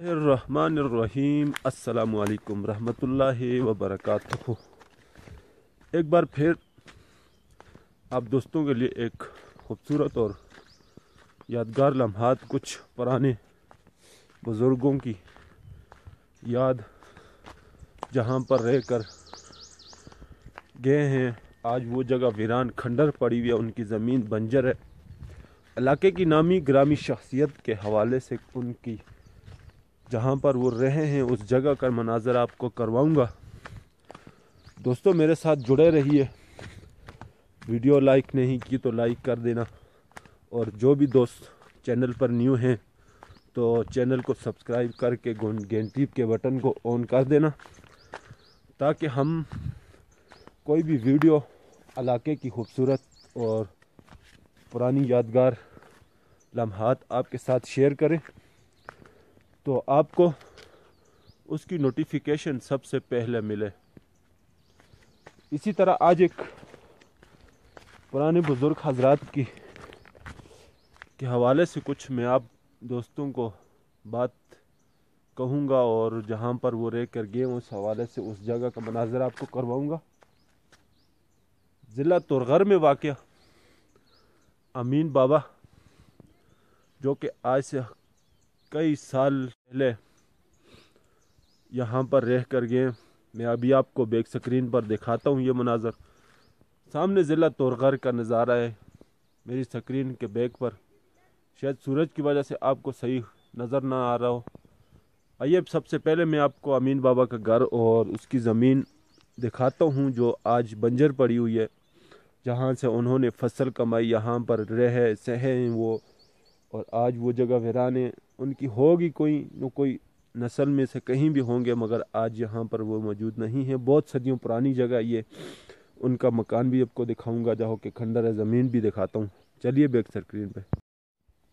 रहीम अस्सलाम रहमतुल्लाहि व बरकातहू एक बार फिर आप दोस्तों के लिए एक खूबसूरत और यादगार लम्हात कुछ पुराने बुज़ुर्गों की याद जहाँ पर रह कर गए हैं आज वो जगह वीरान खंडर पड़ी हुई है उनकी ज़मीन बंजर है इलाके की नामी ग्रामी शख्सियत के हवाले से उनकी जहाँ पर वो रहे हैं उस जगह का मनाजर आपको करवाऊँगा दोस्तों मेरे साथ जुड़े रहिए वीडियो लाइक नहीं की तो लाइक कर देना और जो भी दोस्त चैनल पर न्यू हैं तो चैनल को सब्सक्राइब करके घंटी के बटन को ऑन कर देना ताकि हम कोई भी वीडियो इलाके की खूबसूरत और पुरानी यादगार लम्हात आपके साथ शेयर करें तो आपको उसकी नोटिफिकेशन सबसे पहले मिले इसी तरह आज एक पुराने बुज़ुर्ग हजरात की के हवाले से कुछ मैं आप दोस्तों को बात कहूँगा और जहाँ पर वो रह कर गए उस हवाले से उस जगह का मनाजर आपको करवाऊँगा ज़िला तुरगर में वाक़ अमीन बाबा जो कि आज से कई साल पहले यहाँ पर रह कर गए मैं अभी आपको बैक स्क्रीन पर दिखाता हूँ ये मनाजर सामने ज़िला तोरगर का नज़ारा है मेरी स्क्रीन के बैक पर शायद सूरज की वजह से आपको सही नज़र ना आ रहा हो आइए सबसे पहले मैं आपको अमीन बाबा का घर और उसकी ज़मीन दिखाता हूँ जो आज बंजर पड़ी हुई है जहाँ से उन्होंने फसल कमाई यहाँ पर रहे सहे वो और आज वो जगह वीरान है उनकी होगी कोई न कोई नस्ल में से कहीं भी होंगे मगर आज यहाँ पर वो मौजूद नहीं है बहुत सदियों पुरानी जगह ये उनका मकान भी आपको दिखाऊंगा जहाँ के खंडर है ज़मीन भी दिखाता हूँ चलिए बैक स्क्रीन पे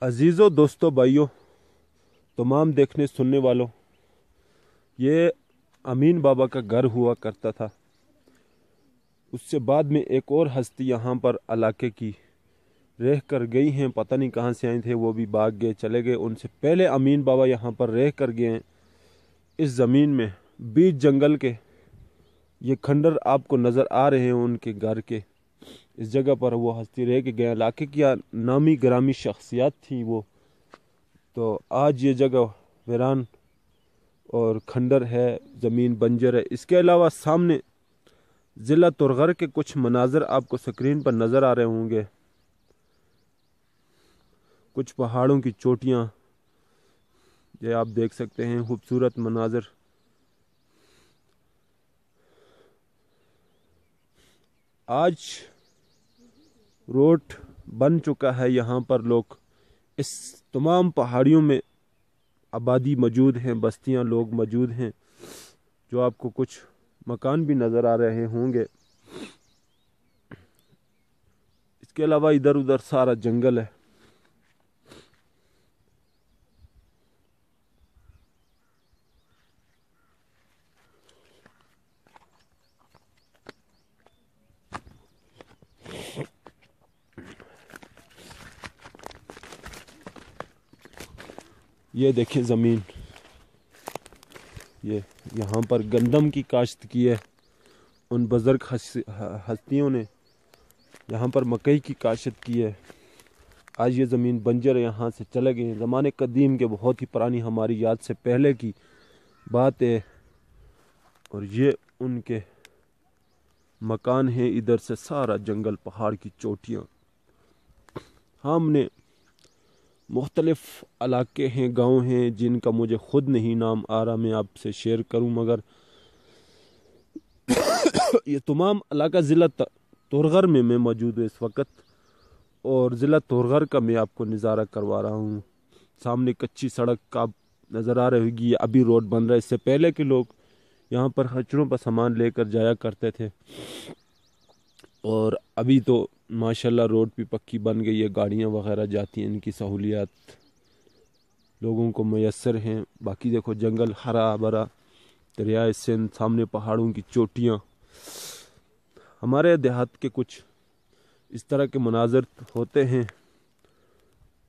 अजीज़ों दोस्तों भाइयों तमाम देखने सुनने वालों ये अमीन बाबा का घर हुआ करता था उससे बाद में एक और हस्ती यहाँ पर इलाके की रह कर गई हैं पता नहीं कहाँ से आए थे वो भी भाग गए चले गए उनसे पहले अमीन बाबा यहाँ पर रह कर गए हैं इस ज़मीन में बीच जंगल के ये खंडर आपको नज़र आ रहे हैं उनके घर के इस जगह पर वो हस्ती रह के गए इलाके की नामी ग्रामी शख्सियात थी वो तो आज ये जगह वीरान और खंडर है ज़मीन बंजर है इसके अलावा सामने ज़िला तुरगर के कुछ मनाजर आपको स्क्रीन पर नज़र आ रहे होंगे कुछ पहाड़ों की चोटियाँ ये आप देख सकते हैं खूबसूरत मनाजर आज रोड बन चुका है यहाँ पर लोग इस तमाम पहाड़ियों में आबादी मौजूद हैं बस्तियाँ लोग मौजूद हैं जो आपको कुछ मकान भी नज़र आ रहे होंगे इसके अलावा इधर उधर सारा जंगल है ये देखिए ज़मीन ये यहाँ पर गंदम की काश्त की है उन बुज़ुर्ग हस्तियों ने यहाँ पर मकई की काश्त की है आज ये ज़मीन बंजर यहाँ से चले गए हैं ज़माने कदीम के बहुत ही पुरानी हमारी याद से पहले की बात है और ये उनके मकान हैं इधर से सारा जंगल पहाड़ की चोटियाँ हमने मुख्तलफ़ इलाके हैं गाँव हैं जिनका मुझे ख़ुद नहीं नाम आ रहा मैं आपसे शेयर करूँ मगर ये तमाम इलाका ज़िला तोरगर में मैं मौजूद हूँ इस वक्त और ज़िला तोरगर का मैं आपको नज़ारा करवा रहा हूँ सामने कच्ची सड़क का नज़र आ रही होगी अभी रोड बन रहा है इससे पहले के लोग यहाँ पर खचरों पर सामान लेकर जाया करते थे और अभी तो माशाल्लाह रोड भी पक्की बन गई है गाड़ियाँ वगैरह जाती हैं इनकी सहूलियात लोगों को मैसर हैं बाकी देखो जंगल हरा भरा दरियाए सिंध सामने पहाड़ों की चोटियाँ हमारे देहात के कुछ इस तरह के मनाजर होते हैं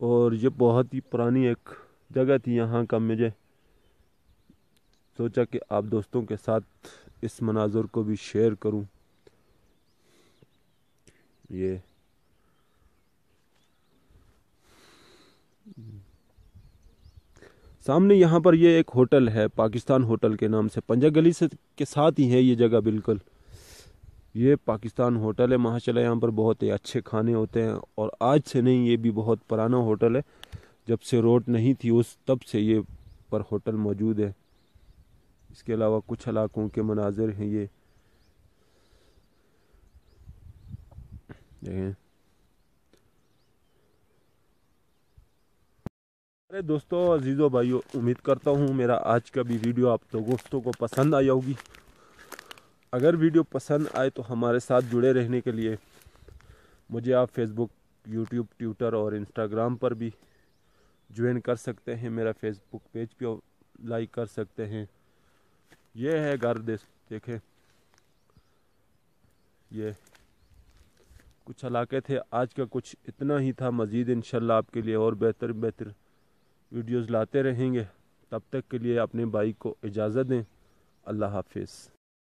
और ये बहुत ही पुरानी एक जगह थी यहाँ का मुझे सोचा कि आप दोस्तों के साथ इस मनाजर को भी शेयर करूँ ये सामने यहाँ पर ये एक होटल है पाकिस्तान होटल के नाम से पंजा गली से के साथ ही है ये जगह बिल्कुल ये पाकिस्तान होटल है माशाल्लाह यहाँ पर बहुत ही अच्छे खाने होते हैं और आज से नहीं ये भी बहुत पुराना होटल है जब से रोड नहीं थी उस तब से ये पर होटल मौजूद है इसके अलावा कुछ इलाकों के मनाजिर हैं ये देखें अरे दोस्तों अजीज़ों भाइयों उम्मीद करता हूँ मेरा आज का भी वीडियो आप तो दोस्तों को पसंद आई होगी अगर वीडियो पसंद आए तो हमारे साथ जुड़े रहने के लिए मुझे आप फेसबुक यूट्यूब ट्विटर और इंस्टाग्राम पर भी ज्वाइन कर सकते हैं मेरा फेसबुक पेज भी लाइक कर सकते हैं ये है घर देखें ये कुछ हलाके थे आज का कुछ इतना ही था मज़ीद इन आपके लिए और बेहतर बेहतर वीडियोज़ लाते रहेंगे तब तक के लिए अपने भाई को इजाज़त दें अल्लाह हाफिज़